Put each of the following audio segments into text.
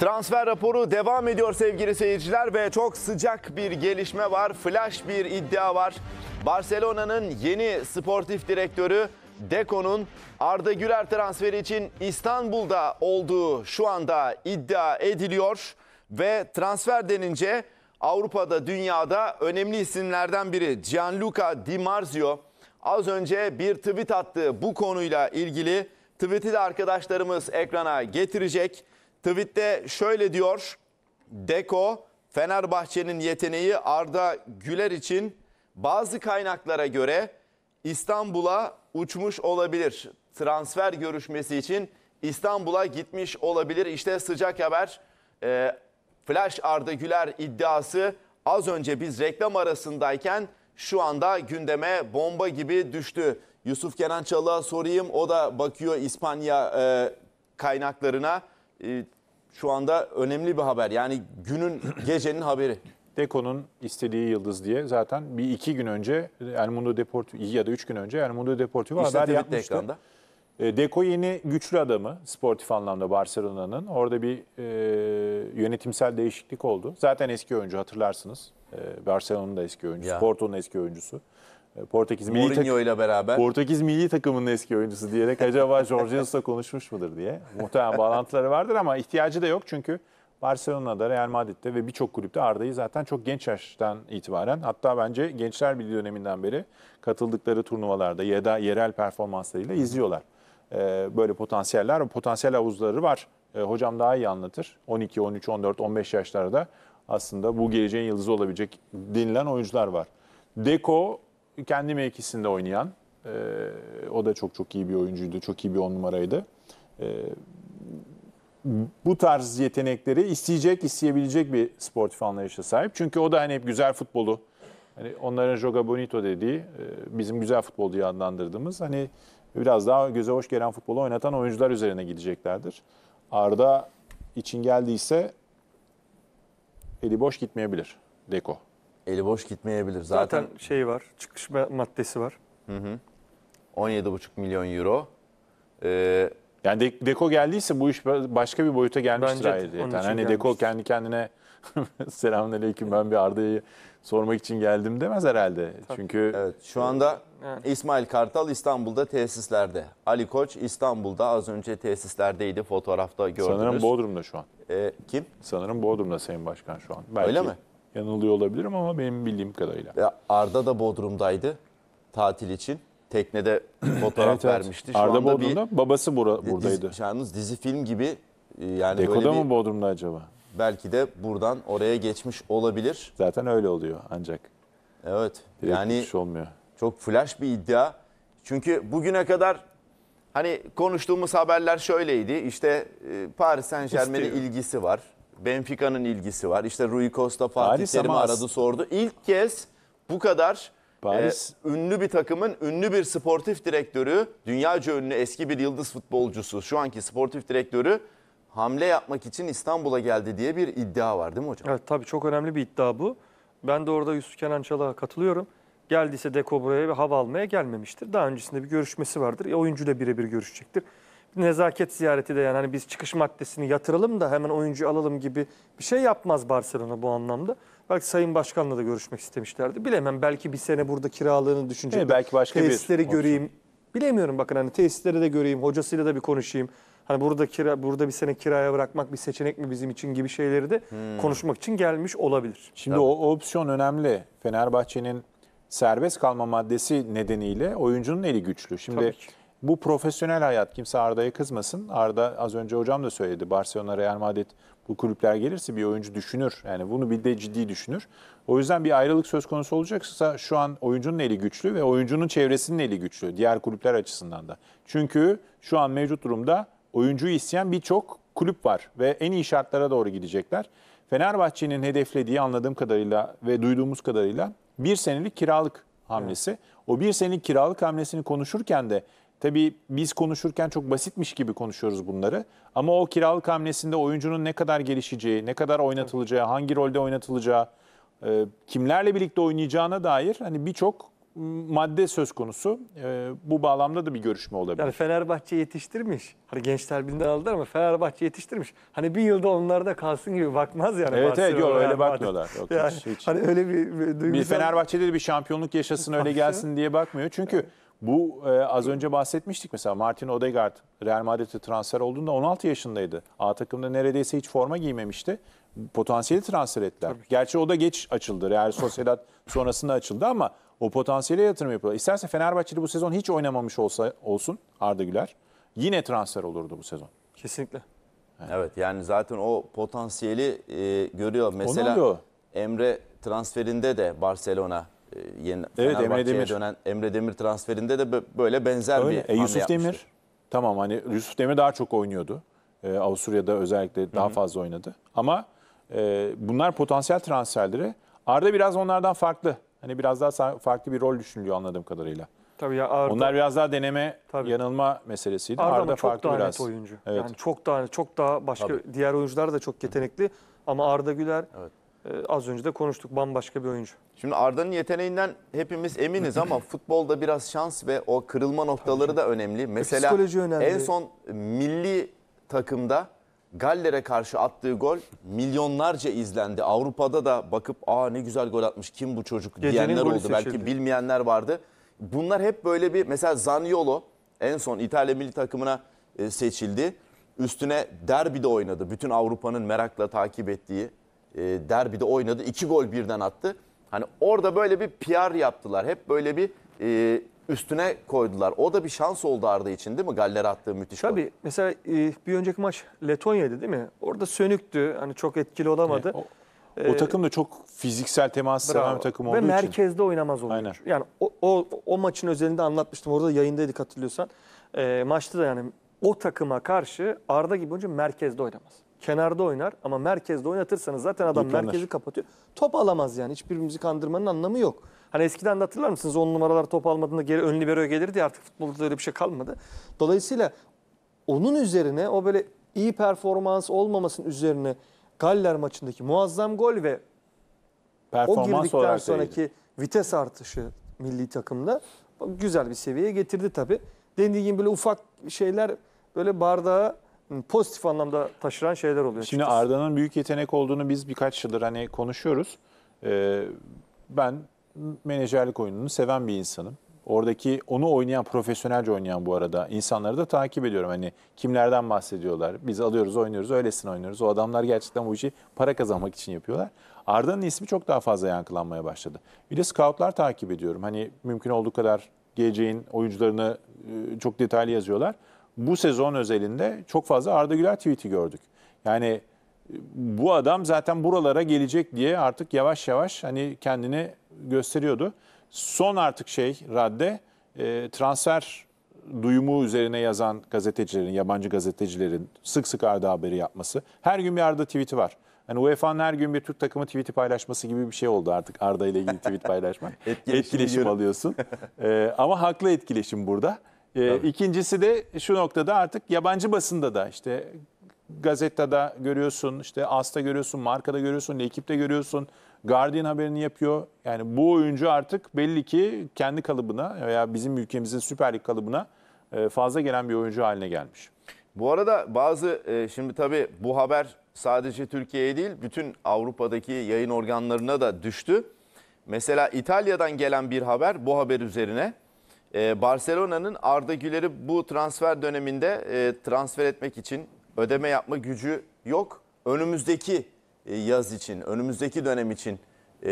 Transfer raporu devam ediyor sevgili seyirciler ve çok sıcak bir gelişme var. Flash bir iddia var. Barcelona'nın yeni sportif direktörü Deko'nun Arda Güler transferi için İstanbul'da olduğu şu anda iddia ediliyor ve transfer denince Avrupa'da, dünyada önemli isimlerden biri Gianluca Di Marzio az önce bir tweet attı bu konuyla ilgili. Tweet'i de arkadaşlarımız ekrana getirecek. Tweet'te şöyle diyor. Deko Fenerbahçe'nin yeteneği Arda Güler için bazı kaynaklara göre İstanbul'a uçmuş olabilir. Transfer görüşmesi için İstanbul'a gitmiş olabilir. İşte sıcak haber. E, Flash Arda Güler iddiası az önce biz reklam arasındayken şu anda gündeme bomba gibi düştü. Yusuf Kenan Çalık'a sorayım o da bakıyor İspanya e, kaynaklarına e, şu anda önemli bir haber. Yani günün, gecenin haberi. Deco'nun istediği yıldız diye zaten bir iki gün önce El Mundo Deportivo ya da üç gün önce El Mundo Deportivo haber yapmıştı. Ekranda. E, Deco yeni güçlü adamı sportif anlamda Barcelona'nın. Orada bir e, yönetimsel değişiklik oldu. Zaten eski oyuncu hatırlarsınız. E, Barcelona'nın da eski oyuncusu, Porto'nun eski oyuncusu. E, Portekiz milli takım, ile beraber. Portekiz milli takımının eski oyuncusu diyerek acaba Jorginhos'la konuşmuş mudur diye. Muhtemelen bağlantıları vardır ama ihtiyacı da yok çünkü Barcelona'da, Real Madrid'de ve birçok kulüpte Arda'yı zaten çok genç yaştan itibaren hatta bence Gençler Birliği döneminden beri katıldıkları turnuvalarda ya da yerel performanslarıyla izliyorlar. E, böyle potansiyeller, potansiyel havuzları var. E, hocam daha iyi anlatır. 12, 13, 14, 15 yaşlarda aslında bu geleceğin yıldızı olabilecek denilen oyuncular var. Deco kendi mevkisinde oynayan. E, o da çok çok iyi bir oyuncuydu. Çok iyi bir on numaraydı. E, bu tarz yetenekleri isteyecek, isteyebilecek bir sportif anlayışa sahip. Çünkü o da hani hep güzel futbolu, hani onların joga bonito dediği, e, bizim güzel futbol diye adlandırdığımız hani biraz daha göze hoş gelen futbolu oynatan oyuncular üzerine gideceklerdir. Arda için geldiyse eli boş gitmeyebilir Deko. Eli boş gitmeyebilir. Zaten, Zaten şey var, çıkış maddesi var. Hı hı. 17,5 milyon euro. Ee, yani de, Deko geldiyse bu iş başka bir boyuta gelmiştir ayrıca. Hani gelmiştir. Deko kendi kendine selamünaleyküm ben bir Arda'yı sormak için geldim demez herhalde. Tabii. Çünkü evet, şu anda yani. İsmail Kartal İstanbul'da tesislerde. Ali Koç İstanbul'da az önce tesislerdeydi fotoğrafta gördünüz. Sanırım Bodrum'da şu an. Ee, kim? Sanırım Bodrum'da Sayın Başkan şu an. Belki Öyle mi? Yanılıyor olabilirim ama benim bildiğim kadarıyla. Ya Arda da Bodrum'daydı tatil için. Teknede fotoğraf evet, evet. vermişti. Şu Arda Bodrum'da bir, babası bura, buradaydı. Dizi, yalnız dizi film gibi e, yani Dekoda mı bir, Bodrum'da acaba? Belki de buradan oraya geçmiş olabilir. Zaten öyle oluyor ancak. Evet. Direkt yani şey olmuyor. çok flash bir iddia. Çünkü bugüne kadar hani konuştuğumuz haberler şöyleydi. İşte e, Paris Saint Germain'e ilgisi var. Benfica'nın ilgisi var. İşte Rui Costa Fatih Terim aradı sordu. İlk kez bu kadar Paris- e, ünlü bir takımın ünlü bir sportif direktörü, dünyaca ünlü eski bir yıldız futbolcusu, şu anki sportif direktörü hamle yapmak için İstanbul'a geldi diye bir iddia var değil mi hocam? Evet tabii çok önemli bir iddia bu. Ben de orada Yusuf Kenan Çalak'a katılıyorum. Geldiyse Deco buraya bir hava almaya gelmemiştir. Daha öncesinde bir görüşmesi vardır. E, oyuncuyla birebir görüşecektir nezaket ziyareti de yani hani biz çıkış maddesini yatıralım da hemen oyuncu alalım gibi bir şey yapmaz Barcelona bu anlamda. Belki Sayın Başkan'la da görüşmek istemişlerdi. Bilemem belki bir sene burada kiralığını düşünecek. belki başka tesisleri bir göreyim. Bilemiyorum bakın hani tesisleri de göreyim, hocasıyla da bir konuşayım. Hani burada kira burada bir sene kiraya bırakmak bir seçenek mi bizim için gibi şeyleri de hmm. konuşmak için gelmiş olabilir. Şimdi o, o opsiyon önemli. Fenerbahçe'nin serbest kalma maddesi nedeniyle oyuncunun eli güçlü. Şimdi Tabii ki bu profesyonel hayat. Kimse Arda'ya kızmasın. Arda az önce hocam da söyledi. Barcelona, Real Madrid bu kulüpler gelirse bir oyuncu düşünür. Yani bunu bir de ciddi düşünür. O yüzden bir ayrılık söz konusu olacaksa şu an oyuncunun eli güçlü ve oyuncunun çevresinin eli güçlü. Diğer kulüpler açısından da. Çünkü şu an mevcut durumda oyuncuyu isteyen birçok kulüp var ve en iyi şartlara doğru gidecekler. Fenerbahçe'nin hedeflediği anladığım kadarıyla ve duyduğumuz kadarıyla bir senelik kiralık hamlesi. Evet. O bir senelik kiralık hamlesini konuşurken de Tabii biz konuşurken çok basitmiş gibi konuşuyoruz bunları. Ama o kiralık hamlesinde oyuncunun ne kadar gelişeceği, ne kadar oynatılacağı, hangi rolde oynatılacağı, e, kimlerle birlikte oynayacağına dair hani birçok madde söz konusu. E, bu bağlamda da bir görüşme olabilir. Yani Fenerbahçe yetiştirmiş. Hani gençler binden aldılar ama Fenerbahçe yetiştirmiş. Hani bir yılda onlarda kalsın gibi bakmaz yani. Evet Barcelona evet yok öyle bakmıyorlar. Yok, yani, hiç, hiç. Hani öyle bir, bir duygusal... Bir Fenerbahçe'de de bir şampiyonluk yaşasın öyle gelsin diye bakmıyor. Çünkü bu e, az önce bahsetmiştik mesela Martin Odegaard Real Madrid'e transfer olduğunda 16 yaşındaydı. A takımda neredeyse hiç forma giymemişti. Potansiyeli transfer ettiler. Tabii. Gerçi o da geç açıldı. Real Sociedad sonrasında açıldı ama o potansiyele yatırım yapıyorlar. İsterse Fenerbahçe'de bu sezon hiç oynamamış olsa olsun Arda Güler yine transfer olurdu bu sezon. Kesinlikle. Evet, evet yani zaten o potansiyeli e, görüyor. Mesela Emre transferinde de Barcelona e, yeni evet, Emre Demir. dönen Emre Demir transferinde de böyle benzer Öyle. bir e, Yusuf Demir tamam hani Yusuf Demir daha çok oynuyordu. Ee, Avusturya'da özellikle daha Hı -hı. fazla oynadı. Ama e, bunlar potansiyel transferleri. Arda biraz onlardan farklı. Hani biraz daha farklı bir rol düşünülüyor anladığım kadarıyla. Tabii ya Arda, Onlar biraz daha deneme, tabii. yanılma meselesiydi. Arda, Arda çok daha biraz. net oyuncu. Evet. Yani çok daha çok daha başka tabii. diğer oyuncular da çok yetenekli ama Arda Güler evet. Ee, az önce de konuştuk bambaşka bir oyuncu. Şimdi Arda'nın yeteneğinden hepimiz eminiz ama futbolda biraz şans ve o kırılma noktaları da önemli. Mesela Psikoloji önemli. en son milli takımda Galler'e karşı attığı gol milyonlarca izlendi. Avrupa'da da bakıp aa ne güzel gol atmış kim bu çocuk Gecenin diyenler golü oldu. Belki seçildi. bilmeyenler vardı. Bunlar hep böyle bir mesela Zaniolo en son İtalya milli takımına e, seçildi. Üstüne derbi de oynadı. Bütün Avrupa'nın merakla takip ettiği e, derbide oynadı. iki gol birden attı. Hani orada böyle bir PR yaptılar. Hep böyle bir e, üstüne koydular. O da bir şans oldu Arda için değil mi? Galler attığı müthiş Tabii. Gol. Mesela e, bir önceki maç Letonya'ydı değil mi? Orada sönüktü. Hani çok etkili olamadı. Evet, o, o e, takım da çok fiziksel temas seven bir takım olduğu için. Ve merkezde oynamaz oluyor. Aynen. Yani o, o, o maçın özelinde anlatmıştım. Orada yayındaydık hatırlıyorsan. E, maçta da yani o takıma karşı Arda gibi önce merkezde oynamaz kenarda oynar ama merkezde oynatırsanız zaten adam Yıkanır. merkezi kapatıyor. Top alamaz yani. Hiçbirimizi kandırmanın anlamı yok. Hani eskiden de hatırlar mısınız? On numaralar top almadığında geri ön libero gelir diye artık futbolda öyle bir şey kalmadı. Dolayısıyla onun üzerine o böyle iyi performans olmamasının üzerine Galler maçındaki muazzam gol ve o Performans girdikten sonraki vites artışı milli takımda güzel bir seviyeye getirdi tabii. Dediğim gibi böyle ufak şeyler böyle bardağı pozitif anlamda taşıran şeyler oluyor. Şimdi açıkçası. Arda'nın büyük yetenek olduğunu biz birkaç yıldır hani konuşuyoruz. Ee, ben menajerlik oyununu seven bir insanım. Oradaki onu oynayan, profesyonelce oynayan bu arada insanları da takip ediyorum. Hani kimlerden bahsediyorlar, biz alıyoruz, oynuyoruz, öylesine oynuyoruz. O adamlar gerçekten bu işi para kazanmak için yapıyorlar. Arda'nın ismi çok daha fazla yankılanmaya başladı. Bir de scoutlar takip ediyorum. Hani mümkün olduğu kadar geleceğin oyuncularını e, çok detaylı yazıyorlar bu sezon özelinde çok fazla Arda Güler tweet'i gördük. Yani e, bu adam zaten buralara gelecek diye artık yavaş yavaş hani kendini gösteriyordu. Son artık şey radde e, transfer duyumu üzerine yazan gazetecilerin, yabancı gazetecilerin sık sık Arda haberi yapması. Her gün bir Arda tweet'i var. Hani UEFA'nın her gün bir Türk takımı tweet'i paylaşması gibi bir şey oldu artık Arda ile ilgili tweet paylaşmak. etkileşim, etkileşim alıyorsun. ee, ama haklı etkileşim burada. E, ikincisi de şu noktada artık yabancı basında da işte gazetede görüyorsun, işte As'ta görüyorsun, Marka'da görüyorsun, Ekip'te görüyorsun. Guardian haberini yapıyor. Yani bu oyuncu artık belli ki kendi kalıbına veya bizim ülkemizin Süper Lig kalıbına e, fazla gelen bir oyuncu haline gelmiş. Bu arada bazı e, şimdi tabii bu haber sadece Türkiye'ye değil bütün Avrupa'daki yayın organlarına da düştü. Mesela İtalya'dan gelen bir haber bu haber üzerine ee, Barcelona'nın Arda Güler'i bu transfer döneminde e, transfer etmek için ödeme yapma gücü yok. Önümüzdeki e, yaz için, önümüzdeki dönem için e,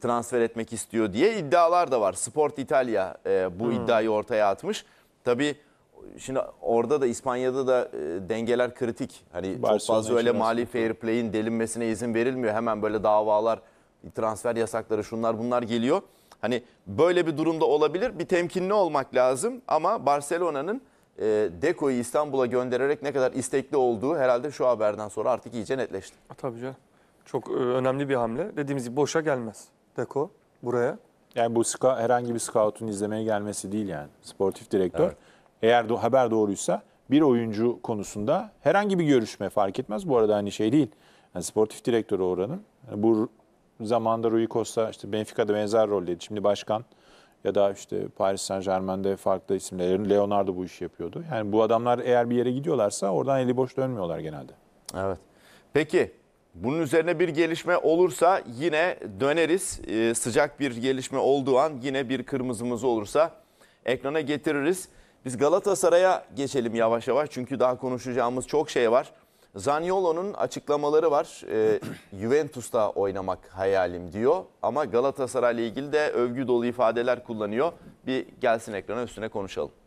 transfer etmek istiyor diye iddialar da var. Sport Italia bu hmm. iddiayı ortaya atmış. Tabii şimdi orada da İspanya'da da dengeler kritik. Hani çok fazla öyle mali fair play'in delinmesine izin verilmiyor. Hemen böyle davalar, transfer yasakları şunlar bunlar geliyor. Hani böyle bir durumda olabilir. Bir temkinli olmak lazım ama Barcelona'nın e, Deco'yu İstanbul'a göndererek ne kadar istekli olduğu herhalde şu haberden sonra artık iyice netleşti. Tabii canım. Çok e, önemli bir hamle. Dediğimiz gibi boşa gelmez Deco buraya. Yani bu ska, herhangi bir scout'un izlemeye gelmesi değil yani. Sportif direktör. Evet. Eğer do haber doğruysa bir oyuncu konusunda herhangi bir görüşme fark etmez. Bu arada hani şey değil. Yani sportif direktörü oranın hani bu Zamanında Rui Costa işte Benfica'da benzer roldeydi. Şimdi başkan ya da işte Paris Saint Germain'de farklı isimlerin Leonardo bu işi yapıyordu. Yani bu adamlar eğer bir yere gidiyorlarsa oradan eli boş dönmüyorlar genelde. Evet. Peki bunun üzerine bir gelişme olursa yine döneriz. Ee, sıcak bir gelişme olduğu an yine bir kırmızımız olursa ekrana getiririz. Biz Galatasaray'a geçelim yavaş yavaş çünkü daha konuşacağımız çok şey var. Zaniolo'nun açıklamaları var. E, Juventus'ta oynamak hayalim diyor ama Galatasaray'la ilgili de övgü dolu ifadeler kullanıyor. Bir gelsin ekrana üstüne konuşalım.